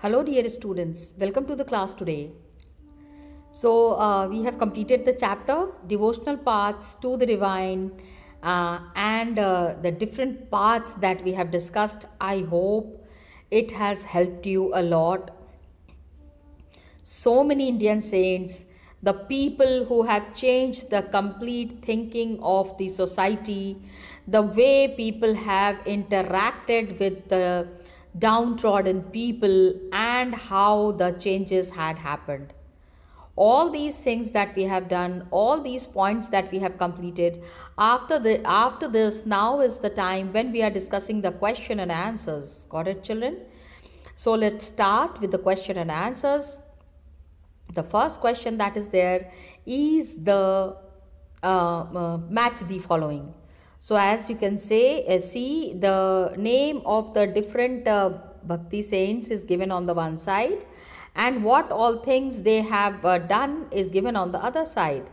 Hello dear students, welcome to the class today. So uh, we have completed the chapter Devotional Paths to the Divine uh, and uh, the different paths that we have discussed. I hope it has helped you a lot. So many Indian saints, the people who have changed the complete thinking of the society, the way people have interacted with the downtrodden people, and how the changes had happened. All these things that we have done, all these points that we have completed, after, the, after this, now is the time when we are discussing the question and answers. Got it, children? So let's start with the question and answers. The first question that is there is the uh, uh, match the following. So as you can say, uh, see the name of the different uh, bhakti saints is given on the one side and what all things they have uh, done is given on the other side.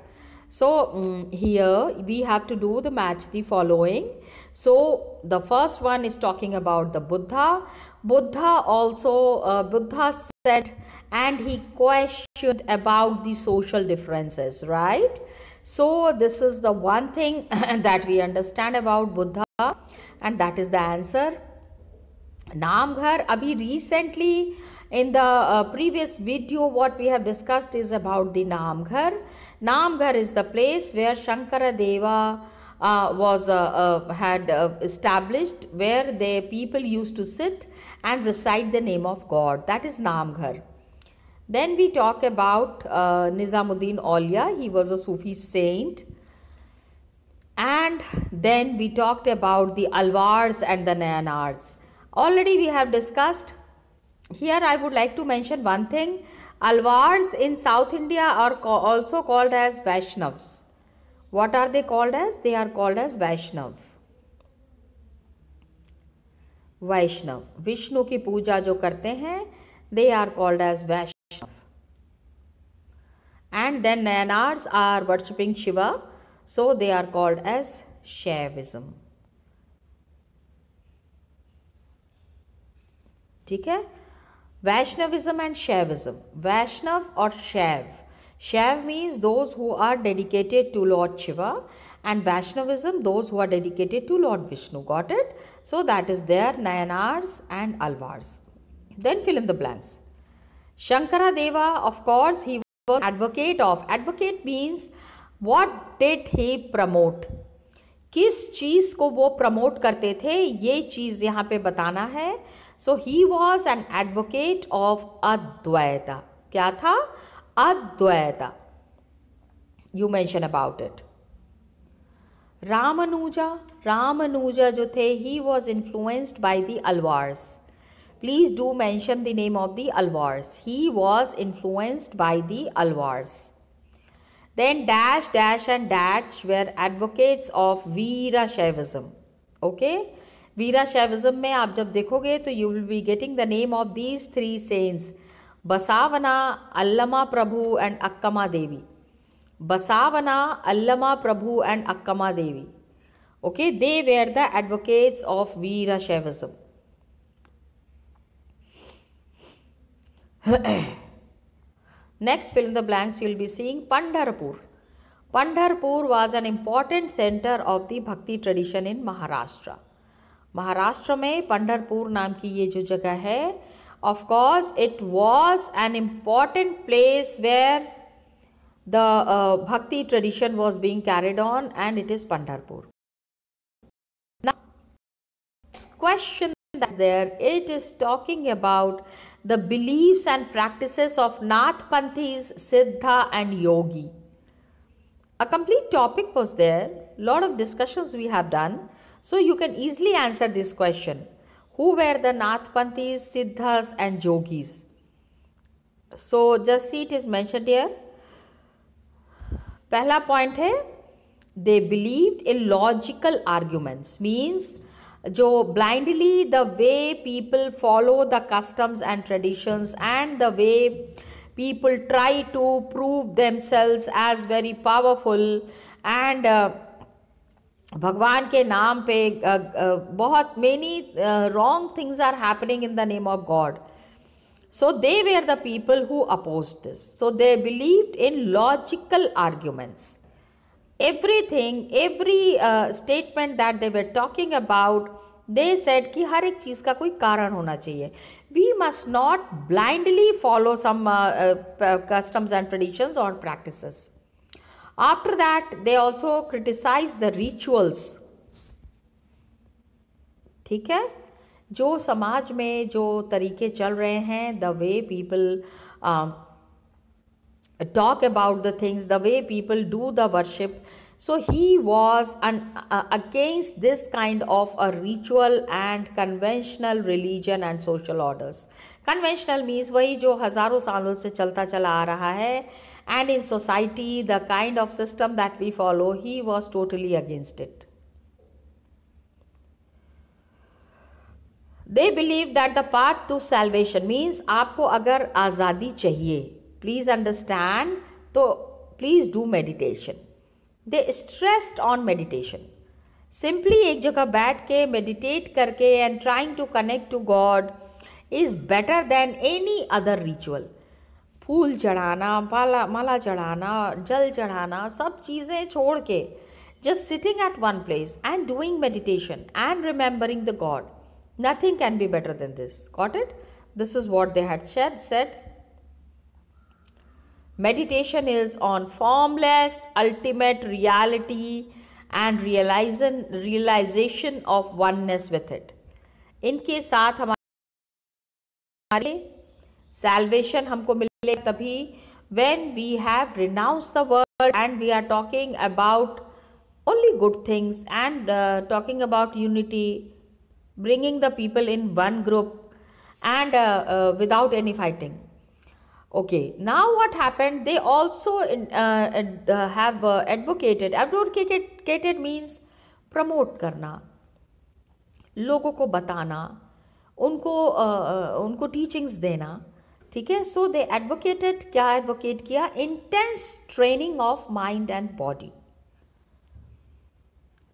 So um, here we have to do the match the following. So the first one is talking about the Buddha. Buddha also, uh, Buddha said and he questioned about the social differences, right? So, this is the one thing that we understand about Buddha, and that is the answer. Namghar, abhi recently in the uh, previous video what we have discussed is about the Namghar. Namghar is the place where Shankara Deva uh, was uh, uh had uh, established where the people used to sit and recite the name of God. That is Namghar. Then we talk about uh, Nizamuddin Aulia. He was a Sufi saint. And then we talked about the Alwars and the Nayanars. Already we have discussed. Here I would like to mention one thing. Alwars in South India are also called as Vaishnavs. What are they called as? They are called as Vaishnav. Vaishnav. Vishnu ki puja jo karte hain, they are called as Vaishnav and then Nayanars are worshipping Shiva, so they are called as Shaivism. ठीक है Vaishnavism and Shaivism. Vaishnav or Shav. Shaiv means those who are dedicated to Lord Shiva and Vaishnavism those who are dedicated to Lord Vishnu. Got it? So that is their Nayanars and Alvars. Then fill in the blanks. Shankara Deva, of course, he advocate of advocate means what did he promote किस चीज़ को वो promote करते थे ये चीज़ यहाँ पे बताना है so he was an advocate of Advaita क्या था Advaita you mention about it Ramanuja Ramanuja जो थे he was influenced by the Alvars please do mention the name of the Alvars he was influenced by the Alvars then dash dash and that's where advocates of Veera Shaivism okay Veera Shaivism में आप जब देखोगे तो you will be getting the name of these three sense बसावना Allama Prabhu and Akkamma Devi Basavanna Allama Prabhu and Akkamma Devi okay they were the advocates of Veera Shaivism Next, fill in the blanks, you will be seeing Pandharpur. Pandharpur was an important center of the Bhakti tradition in Maharashtra. Maharashtra में पंडरपुर नाम की ये जो जगह है of course it was an important place where the bhakti tradition was being carried on and it is Pandharpur question that's there, it is talking about the beliefs and practices of Nath Siddha and Yogi. A complete topic was there, lot of discussions we have done. So you can easily answer this question. Who were the Nath Siddhas and Yogis? So just see it is mentioned here. पहला point है they believed in logical arguments means जो blindly the way people follow the customs and traditions and the way people try to prove themselves as very powerful and uh, भगवान के नाम पे बहुत many wrong things are happening in the name of God so they were the people who oppose this so they believed in logical arguments everything every statement that they were talking about they said कि हर एक चीज़ का कोई कारण होना चाहिए we must not blindly follow some customs and traditions और practice after that they also criticise the rituals ठीक है जो समाज में जो तरीके चल रहे हैं the way people talk about the things, the way people do the worship. So he was an, uh, against this kind of a ritual and conventional religion and social orders. Conventional means wahi jo hazaron saalon se chalta chala aa raha hai and in society the kind of system that we follow he was totally against it. they believe that the path to salvation means aapko agar azadi chahiye please understand so please do meditation they stressed on meditation simply ek jagah baith meditate karke and trying to connect to god is better than any other ritual फूल चढ़ाना माला माला jal जल चढ़ाना सब चीज़ें Just sitting at one place and doing meditation and remembering the God. Nothing can be better than this. Got it? This is what they had said. Had Meditation is on formless, ultimate reality and realization, realization of oneness with it. इनके साथ हमारे salvation हमको मिले तभी when we have renounced the world and we are talking about only good things and uh, talking about unity, bringing the people in one group and uh, uh, without any fighting. okay now what happened they also uh, advocated uh, have uh, advocated advocated means promote करना लोगों को बताना उनको uh, uh उनको teachings देना ठीक है so they advocated क्या एडवोकेट किया intense training of mind and body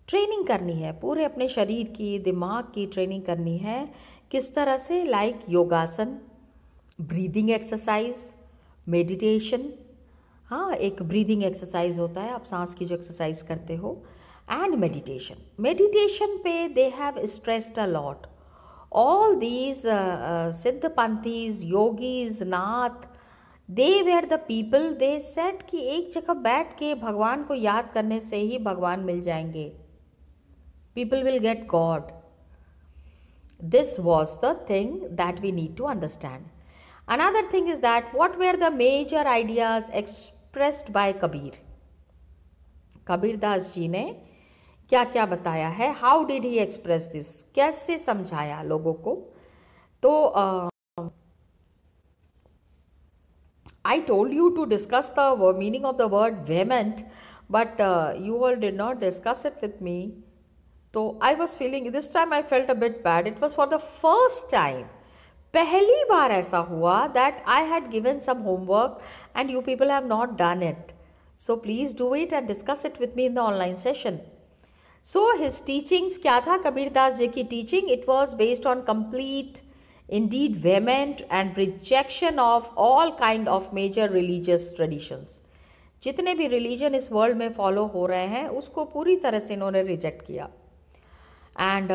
training करनी है पूरे अपने शरीर की दिमाग की ट्रेनिंग करनी है किस तरह से लाइक like योगासन ब्रीदिंग एक्सरसाइज मेडिटेशन हाँ एक ब्रीदिंग एक्सरसाइज होता है आप सांस की जो एक्सरसाइज करते हो एंड मेडिटेशन मेडिटेशन पे they have stressed a lot all these Siddha Panthis yogis Nath they were the people they said कि एक जगह बैठ के भगवान को याद करने से ही भगवान मिल जाएंगे people will get God this was the thing that we need to understand Another thing is that what were the major ideas expressed by Kabir? Kabir Das ji ने क्या क्या बताया है how did he express this कैसे समझाया लोगों को तो I told you to discuss the meaning of the word vehement but you all did not discuss it with me तो I was feeling this time I felt a bit bad it was for the first time पहली बार ऐसा हुआ that I had given some homework and you people have not done it so please do it and discuss it with me in the online session so his teachings क्या था कबीर दास जी की teaching it was based on complete indeed vehement and rejection of all kind of major religious traditions जितने भी religion इस world में follow हो रहे हैं उसको पूरी तरह से इन्होंने रिजेक्ट किया and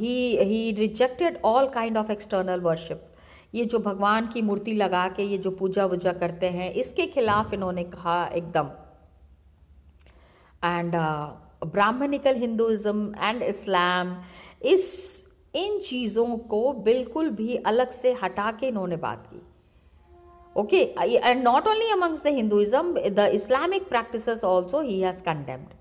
he he rejected all kind of external worship ये जो भगवान की मूर्ति लगा के ये जो पूजा वूजा करते हैं इसके खिलाफ इन्होंने कहा एकदम and uh, Brahmanical Hinduism and Islam इस इन चीज़ों को बिल्कुल भी अलग से हटा के इन्होंने बात की okay and not only amongst the Hinduism the Islamic practice also he has condemned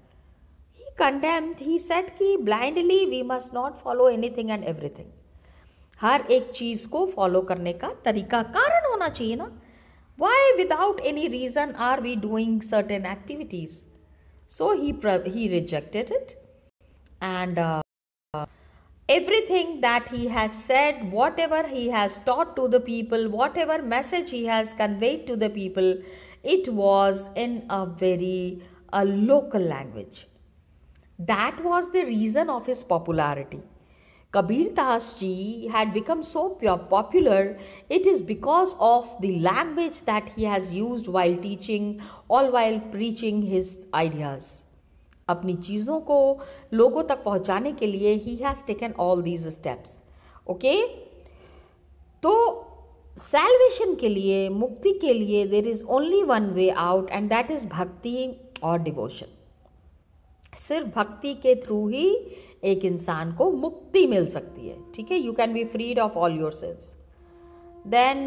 Contempt, he said कि blindly we must not follow anything and everything. Har एक चीज़ को फॉलो करने का तरीका कारण होना चाहिए ना why without any reason are we doing certain activities so he he rejected it and everything that he has said, whatever he has taught to the people, whatever message he has conveyed to the people, it was in a very a local language. That was the reason of his popularity Kabir Das ji had become so popular it is because of the language that he has use while teaching all while preaching his ideas अपनी चीजों को लोगों तक पहुंचाने के लिए he has taken all these steps okay तो salvation के लिए मुक्ति के लिए there is only one way out and that is bhakti और डिवोशन सिर्फ भक्ति के थ्रू ही एक इंसान को मुक्ति मिल सकती है ठीक है you can be freed of all yourselves then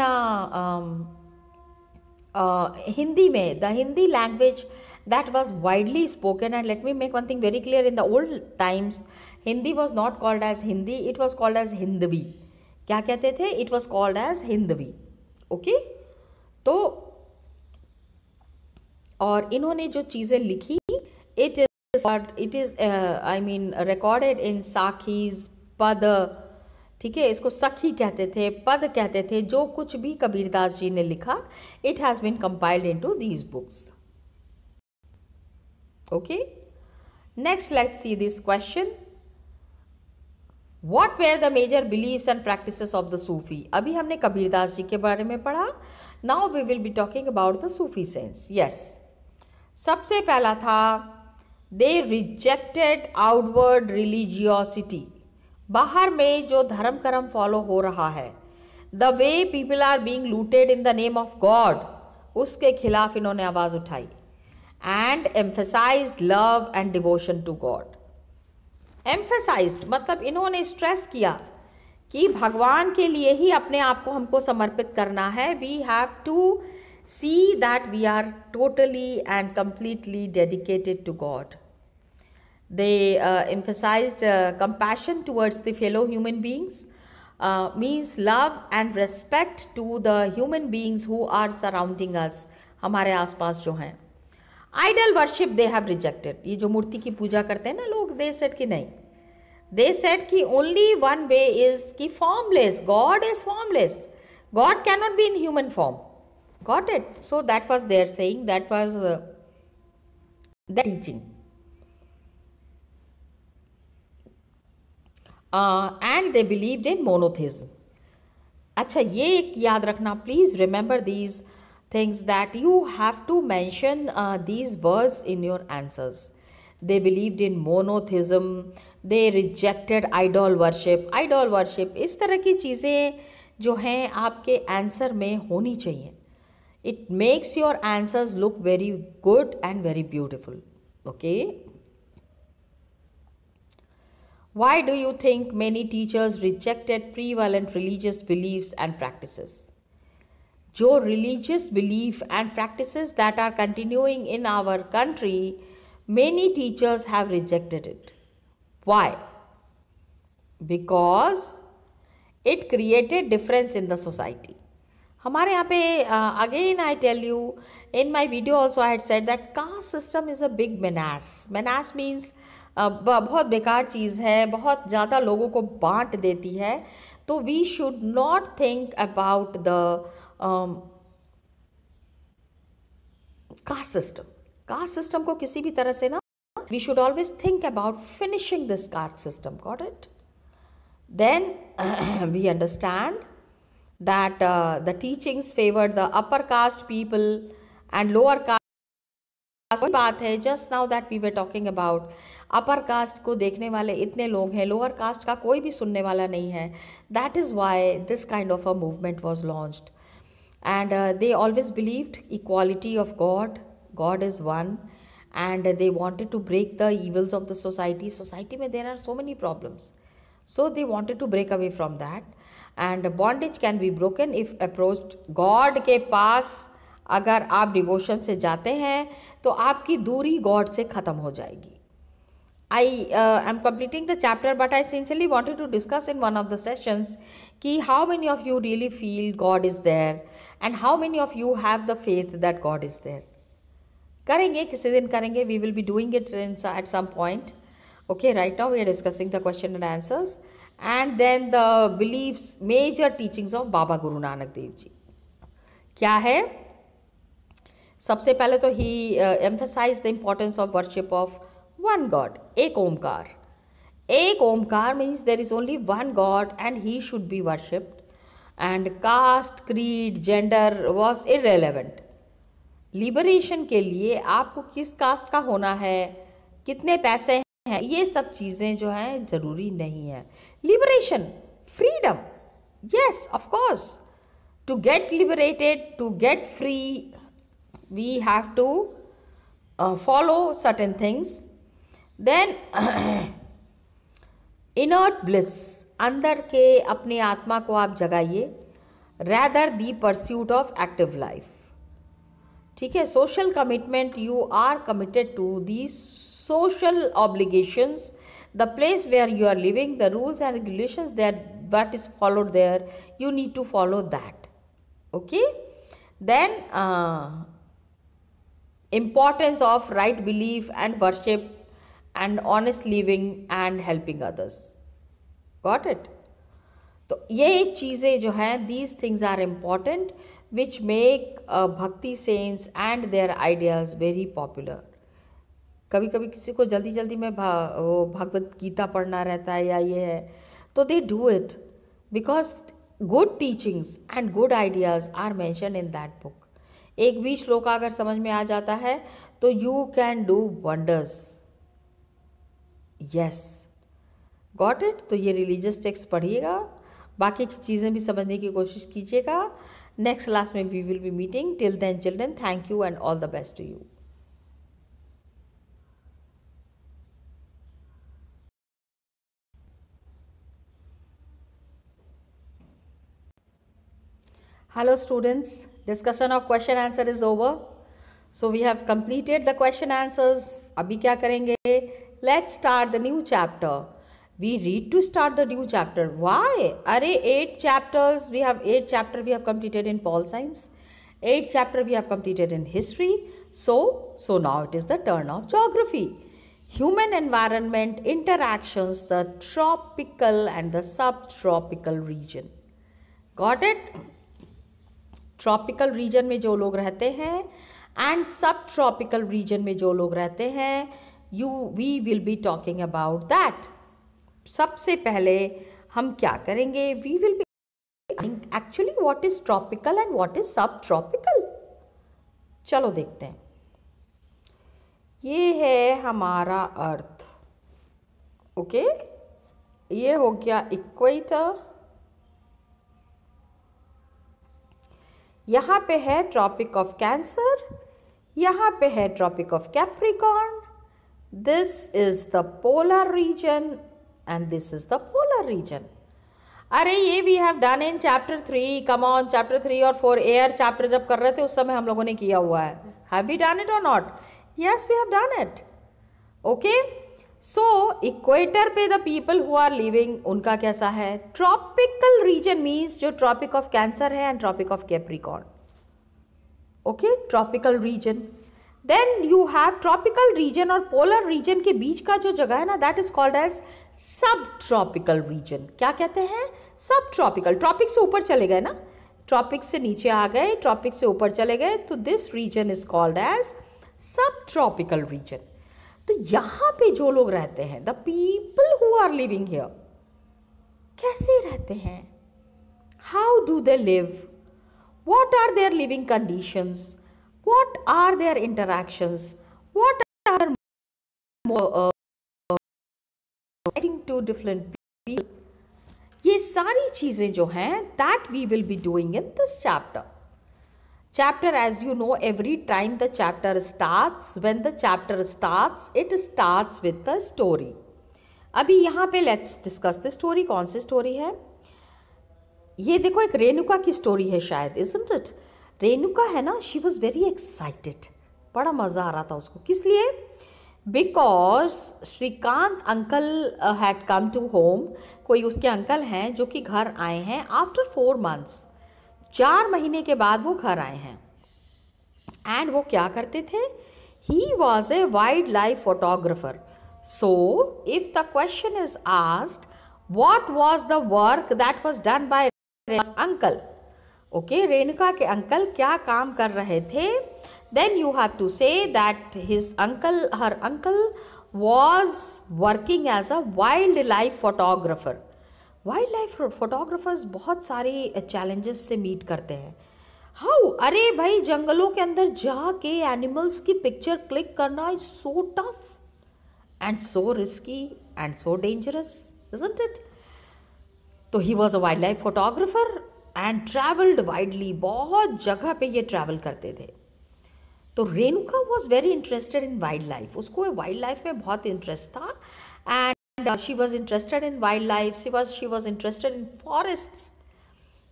Hindi में the Hindi language that was widely spoken and let me make one thing very clear in the old times Hindi was not called as Hindi it was called as Hindavi क्या कहते थे it was called as Hindavi okay तो और इन्होंने जो चीज़ें लिखी it is but it is uh, I mean recorded in Sakhi's पद ठीक है इसको सखी कहते थे पद कहते थे जो कुछ भी कबीरदास जी ने लिखा it has been compiled into these books okay next let's see this question what were the major believes and practice of the Sufi अभी हमने कबीरदास जी के बारे में पढ़ा now we will be talking about the Sufi saints yes सबसे पहला था they rejected outward religiosity बाहर में जो धर्म कर्म फॉलो हो रहा है the way people are being looted in the name of God उसके खिलाफ इन्होंने आवाज़ उठाई and emphasise love and devotion to God emphasise मतलब इन्होंने स्ट्रेस किया कि भगवान के लिए ही अपने आप को हमको समर्पित करना है we have to see that we are totally and completely dedicated to God They uh, emphasized uh, compassion towards the fellow human beings, uh, means love and respect to the human beings who are surrounding us, हमारे आसपास जो हैं idol worship they have rejected ये जो मूर्ति की पूजा करते हैं ना लोग दे सेट कि नहीं दे सेट कि ओनली वन वे इज कि formless God is formless God can not be in human form got it so that was their saying that was the teaching and they believed in monotheism अच्छा ये एक याद रखना please remember these things that you have to mention these words in your answers they believed in monotheism they rejected idol worship idol worship इस तरह की चीज़ें जो हैं आपके आंसर में होनी चाहिए it makes your answers look very good and very beautiful okay Why do you think many teachers rejected prevalent religious beliefs and practices? Joe, religious belief and practices that are continuing in our country, many teachers have rejected it. Why? Because it created difference in the society. हमारे यहाँ पे again I tell you in my video also I had said that caste system is a big menace menace means बहुत बेकार चीज़ है बहुत ज़्यादा लोगों को बांट देती है तो we should not think about the caste system caste system को किसी भी तरह से ना we should always think about finishing this caste system got it then we understand that the teachings favour the upper caste people and lower caste बात है just now that we were talking about upper caste को देखने वाले इतने लोग हैं lower caste का कोई भी सुनने वाला नहीं है that is why this kind of a movement was launch and they always believed equality of god god is one and they wanted to break the evils of the society society में there are so many problems so they wanted to break away from that and bondage can be broken if approach god के पास अगर आप devotion से जाते हैं तो आपकी दूरी गॉड से ख़त्म हो जाएगी I uh, am completing the chapter, but I sincerely wanted to discuss in one of the sessions ki how many of you really feel God is there and how many of you have the faith that God is there. करेंगे किसी दिन करेंगे we will be doing it in at some okay right now we are discussing the question and answers and then the beliefs major teachings of baba guru nanak dev ji क्या है सबसे पहले तो he emphasise the importance of worship of one god एक ओमकार एक Omkar means there is only one god and he should be worshipped and caste creed gender was irrelevant liberation के लिए आपको किस कास्ट का होना है कितने पैसे हैं ये सब चीज़ें जो हैं ज़रूरी नहीं है liberation freedom yes of course to get liberated to get free we have to follow certain things then inert bliss अंदर के अपने आत्मा को आप जगाइए rather the pursuit of active life ठीक है social commitment you are committed to the social obligations the place where you are living the rules and regulation there that is followed there you need to follow that okay then importance of right belief and worship and honest living and helping others got it तो ये चीज़ें जो हैं these things are important which make bhakti sense and their ideas very popular कभी कभी किसी को जल्दी जल्दी में वो भगवत गीता पढ़ना रहता है या ये है तो they do it because good teachings and good ideas are mention in that book एक भी श्लोक अगर समझ में आ जाता है तो you can do wonders yes got it तो ये रिलीजियस टेक्स्ट पढ़िएगा बाकी की चीज़ें भी समझने की कोशिश कीजिएगा नेक्स्ट क्लास में we will be meeting till then children thank you and all the best to you hello students discussion of question answer is over so we have completed the question answers अभी क्या करेंगे let's start the new chapter. We read to start the new chapter. Why? Are eight chapters, we have eight chapter we have completed in Paul Science. Eight chapter we have completed in history. So, so now it is the turn of geography. Human environment interactions, the tropical and the subtropical region. Got it? Tropical region में जो लोग रहते हैं and subtropical region में जो लोग रहते हैं you we will be talking about that सबसे पहले हम क्या करेंगे we will be actually what is tropical and what is sub tropical चलो देखते हैं ये है हमारा अर्थ ओके okay? ये हो गया इक्वेटर यहाँ पे है ट्रॉपिक ऑफ कैंसर यहाँ पे है tropic of Capricorn this is the polar region and this is the polar region अरे ये we have done in chapter three come on chapter three और फोर एयर चैप्टर जब कर रहे थे उस समय हम लोगों ने किया हुआ है हैव वी डन इट और not yes we have done it okay so equator पे the people who are living उनका कैसा है ट्रॉपिकल रीजन मीन्स जो ट्रॉपिक ऑफ कैंसर है and tropic of Capricorn okay tropical region then you have tropical region और polar region के बीच का जो जगह है ना that is called as sub tropical region क्या कहते हैं सब ट्रॉपिकल ट्रॉपिक से ऊपर चले गए ना ट्रॉपिक से नीचे आ गए ट्रॉपिक से ऊपर चले गए तो this region is called as sub tropical region तो यहाँ पे जो लोग रहते हैं the people who are living here कैसे रहते हैं how do they live what are their living conditions what are their interactions what are more uh, uh, to different people ye sari cheeze jo hain that we will be doing in this chapter chapter as you know every time the chapter starts when the chapter starts it starts with a story abhi yahan pe let's discuss the story kaun si story hai ye dekho ek renuka ki story hai shayad isn't it Renuka है ना she was very excited बड़ा मज़ा आ रहा था उसको किस लिए because Shrikant uncle had come to home कोई उसके अंकल हैं जो कि घर आए हैं आफ्टर फोर मंथ्स चार महीने के बाद वो घर आए हैं एंड वो क्या करते थे he was a wild life photographer so if the question is asked what was the work that was done by uncle okay Renuka के अंकल क्या काम कर रहे थे then you have to say that his uncle her uncle was working as a wild life photographer wild life photographers बहुत सारे challenges से meet करते हैं हाउ अरे भाई जंगलों के अंदर जाके एनिमल्स की पिक्चर क्लिक करना is so tough and so risky and so dangerous isn't it तो he was a wild life photographer and travelled widely बहुत जगह पे ये ट्रैवल करते थे तो Renuka was very interested in wild life उसको वाइल्ड लाइफ में बहुत इंटरेस्ट था and she was interested in wild life she was she was interested in forest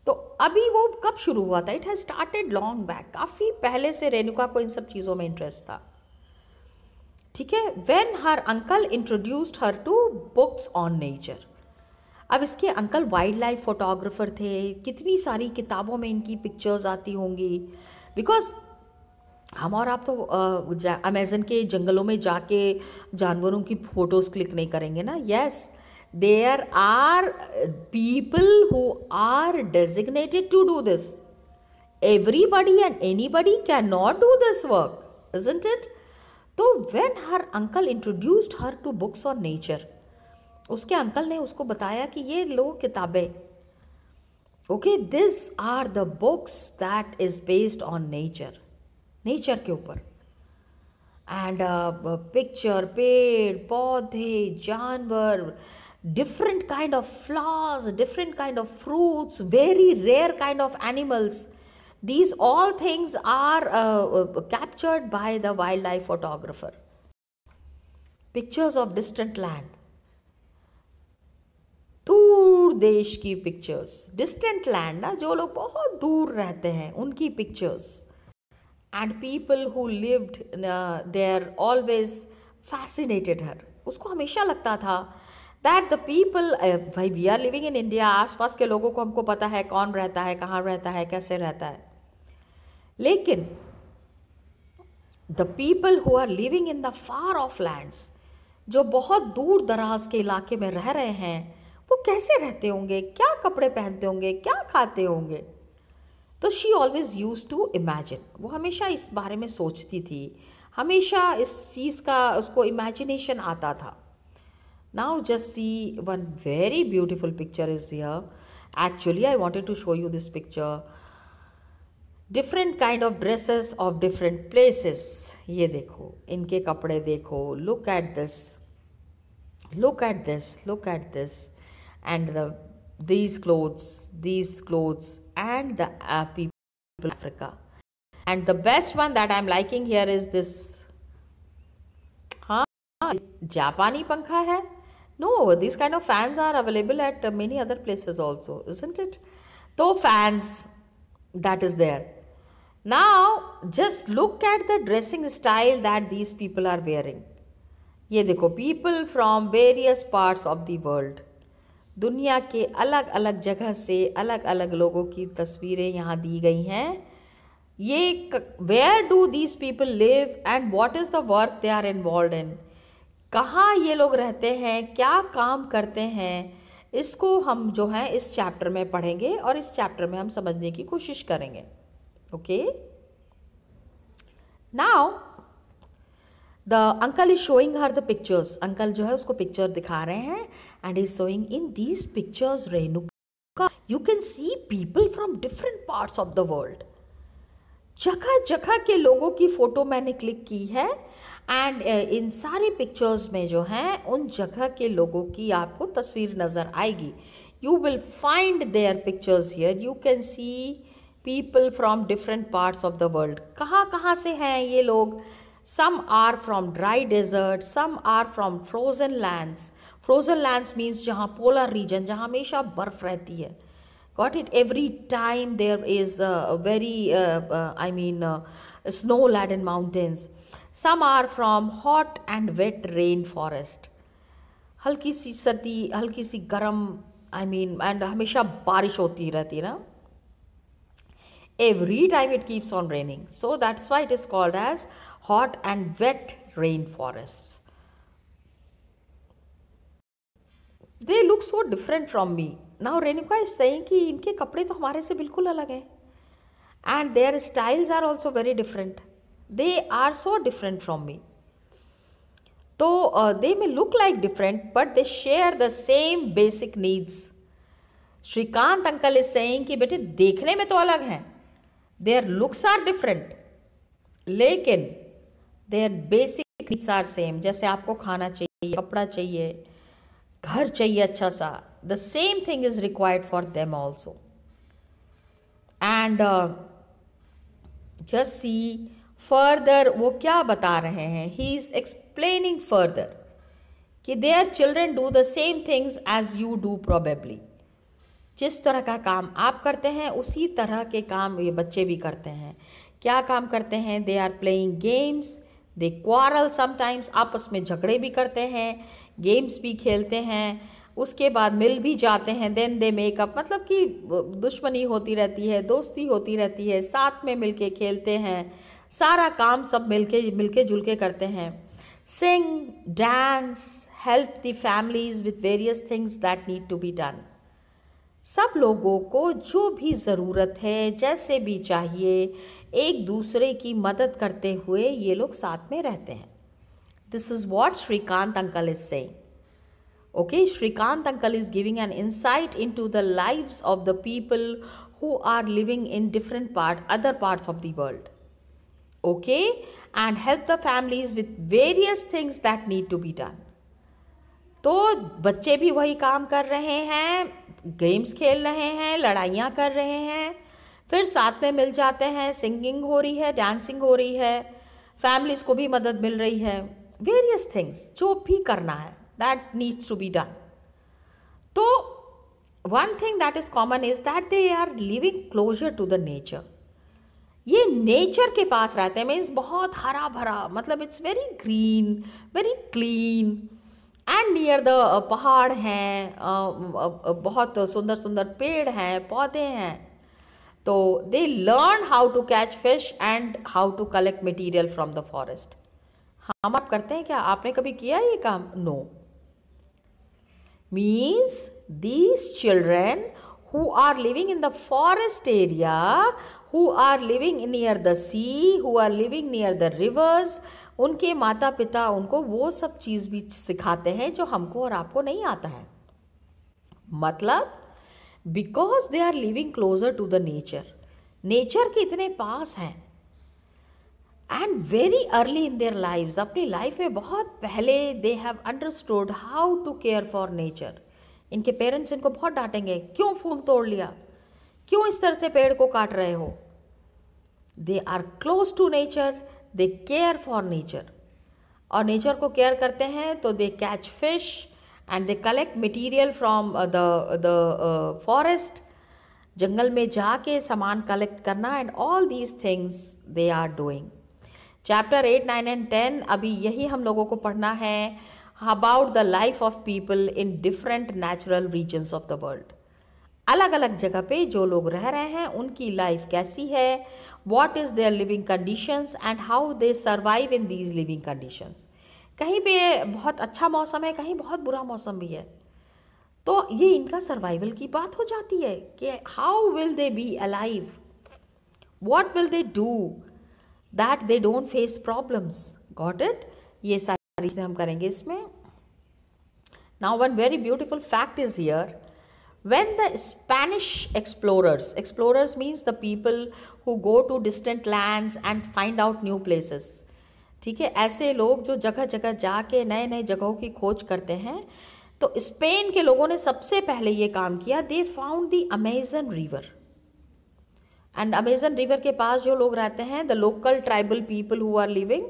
तो अभी वो कब शुरू हुआ था it has started long back काफ़ी पहले से रेणुका को इन सब चीज़ों में इंटरेस्ट था ठीक है when her uncle introduced her to books on nature अब इसके अंकल वाइल्ड लाइफ फोटोग्राफर थे कितनी सारी किताबों में इनकी पिक्चर्स आती होंगी बिकॉज हम और आप तो अमेज़न के जंगलों में जाके जानवरों की फ़ोटोज़ क्लिक नहीं करेंगे ना yes there are people who are designated to do this everybody and anybody can not do this work is it तो when her uncle introduced her to books on nature उसके uncle ने उसको बताया कि ये लो किताबें okay this are the books that is based on nature nature के ऊपर एंड पिक्चर uh, पेड़ पौधे जानवर different kind of flowers different kind of fruits very rare kind of animals these all things are captured by the wild life photographer pictures of distant land दूर देश की pictures distant land ना जो लोग बहुत दूर रहते हैं उनकी pictures and people who lived there always fascinated her उसको हमेशा लगता था दैट द पीपल भाई we are living in India आसपास के लोगों को हमको पता है कौन रहता है कहाँ रहता है कैसे रहता है लेकिन the people who are living in the far off lands जो बहुत दूर दराज के इलाके में रह रहे हैं वो कैसे रहते होंगे क्या कपड़े पहनते होंगे क्या खाते होंगे तो she always use to imagine वो हमेशा इस बारे में सोचती थी हमेशा इस चीज़ का उसको इमेजिनेशन आता था now just see one very beautiful picture is yeah actually I wanted to show you this picture different kind of dresses of different places ये देखो इनके कपड़े देखो look at this look at this look at this and the these clothes, these clothes, and the uh, people of Africa. And the best one that I'm liking here is this. Huh? Japani pankha hai? No, these kind of fans are available at many other places also, isn't it? So fans, that is there. Now, just look at the dressing style that these people are wearing. Ye dekho, people from various parts of the world. दुनिया के अलग अलग जगह से अलग अलग लोगों की तस्वीरें यहाँ दी गई हैं ये where do these people live and what is the work they are involve in कहाँ ये लोग रहते हैं क्या काम करते हैं इसको हम जो है इस चैप्टर में पढ़ेंगे और इस चैप्टर में हम समझने की कोशिश करेंगे okay now the uncle is showing her the pictures uncle जो है उसको पिक्चर दिखा रहे हैं and is showing in these pictures Renuka you can see people from different parts of the world जगह जगह के लोगों की फ़ोटो मैंने क्लिक की है एंड इन सारे पिक्चर्स में जो हैं उन जगह के लोगों की आपको तस्वीर नज़र आएगी you will find their pictures here you can see people from different parts of the world कहाँ कहाँ से हैं ये लोग some are from dry desert some are from frozen lands frozen lands means जहाँ पोलर रीजन जहाँ हमेशा बर्फ़ रहती है got it every time there is very I mean snow land and mountains some are from hot and wet rain forest हल्की सी सर्दी हल्की सी गर्म आई मीन एंड हमेशा बारिश होती रहती है ना every time it keeps on raining. So that's why it is called as hot and wet rain forests. They look so different from me now Renuka is saying कि इनके कपड़े तो हमारे से बिल्कुल अलग हैं and their styles are also very different they are so different from me तो they may look like different but they share the same basic needs Shrikant uncle is saying कि बेटे देखने में तो अलग हैं देयर लुक्स आर डिफरेंट लेकिन their basic needs are same जैसे आपको खाना चाहिए कपड़ा चाहिए घर चाहिए अच्छा सा the same thing is required for them also and just see further वो क्या बता रहे हैं ही इज एक्सप्लेनिंग फर्दर कि their children do the same things as you do probably जिस तरह का काम आप करते हैं उसी तरह के काम ये बच्चे भी करते हैं क्या काम करते हैं they are playing games they quarrel sometimes आपस में झगड़े भी करते हैं गेम्स भी खेलते हैं उसके बाद मिल भी जाते हैं देन दे मेकअप मतलब कि दुश्मनी होती रहती है दोस्ती होती रहती है साथ में मिलके खेलते हैं सारा काम सब मिलके मिलके जुल के करते हैं sing dance help the families with various things that need to be done सब लोगों को जो भी ज़रूरत है जैसे भी चाहिए एक दूसरे की मदद करते हुए ये लोग साथ में रहते हैं This is what Srikant uncle is saying. Okay, Srikant uncle is giving an insight into the lives of the people who are living in different part, other parts of the world. Okay, and help the families with various things that need to be done. तो बच्चे भी वही काम कर रहे हैं games खेल रहे हैं लड़ाइयाँ कर रहे हैं फिर साथ में मिल जाते हैं सिंगिंग हो रही है डांसिंग हो रही है फैमिलीज़ को भी मदद मिल रही है वेरियस थिंग्स जो भी करना है that needs to be done so one thing that is common is that they are living closer to the nature ये नेचर के पास रहते हैं मीन्स बहुत हरा भरा मतलब it's very green very clean and near the पहाड़ हैं uh, uh, uh, बहुत सुंदर सुंदर पेड़ हैं पौधे हैं तो they learn how to catch fish and how to collect material from the forest हम आप करते हैं क्या आपने कभी किया ये काम no means these children who are living in the forest area who are living near the sea who are living near the rivers उनके माता पिता उनको वो सब चीज़ भी सिखाते हैं जो हमको और आपको नहीं आता है मतलब because they are living closer to the nature nature के इतने पास हैं and very early in their lives अपनी लाइफ में बहुत पहले they have understood how to care for nature इनके पेरेंट्स इनको बहुत डांटेंगे क्यों फूल तोड़ लिया क्यों इस तरह से पेड़ को काट रहे हो they are close to nature they care for nature और नेचर को केयर करते हैं तो they catch fish and they collect material from the the forest जंगल में जाके सामान कलेक्ट करना and all these things they are doing chapter eight nine and ten अभी यही हम लोगों को पढ़ना है about the life of people in different natural regions of the world अलग अलग जगह पे जो लोग रह रहे हैं उनकी लाइफ कैसी है what is their living conditions and how they survive in these living conditions कहीं पे बहुत अच्छा मौसम है कहीं बहुत बुरा मौसम भी है तो ये इनका सर्वाइवल की बात हो जाती है कि how will they be alive what will they do that they don't face problems got it ये सारी से हम करेंगे इसमें now one very beautiful fact is here when the Spanish explorers explorers means the people who go to distant land and find out new places ठीक है ऐसे लोग जो जगह जगह जाके नए नए जगहों की खोज करते हैं तो स्पेन के लोगों ने सबसे पहले ये काम किया they found the Amazon river and Amazon river के पास जो लोग रहते हैं the local tribal people who are living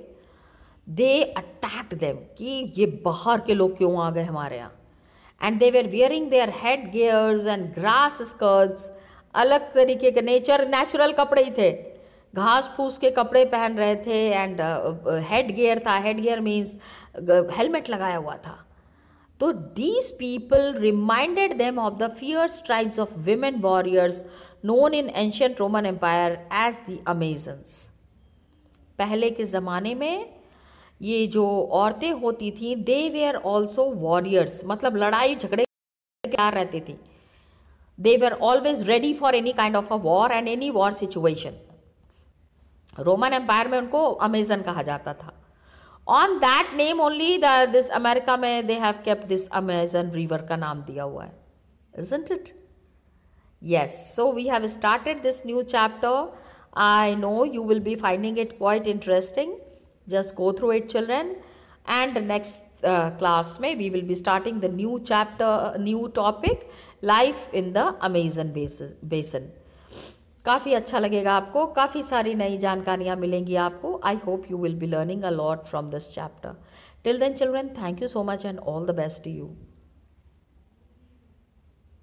they attacked them कि ये बाहर के लोग क्यों आ गए हमारे यहाँ and they were wearing their head gears and grass skirts अलग तरीके के नेचर नेचुरल कपड़े ही थे घास फूस के कपड़े पहन रहे थे एंड हेड गेयर था हेड गेयर मीन्स हेलमेट लगाया हुआ था तो these people reminded them of the fierce tribes of women warriors known in ancient Roman empire as the Amazons पहले के ज़माने में ये जो औरतें होती थी दे वेयर ऑल्सो वॉरियर्स मतलब लड़ाई झगड़े क्या रहती थी they were always ready for any kind of a war and any war situation Roman empire में उनको अमेजन कहा जाता था on that name only this America में they have kept this Amazon river का नाम दिया हुआ है it Yes, so we have started this new chapter. I know you will be finding it quite interesting. Just go through it, children. And the next uh, class, may we will be starting the new chapter, uh, new topic, life in the Amazon basin. काफ़ी अच्छा लगेगा आपको काफ़ी सारी नई जानकारियाँ मिलेंगी आपको I hope you will be learning a lot from this chapter till then children thank you so much and all the best to you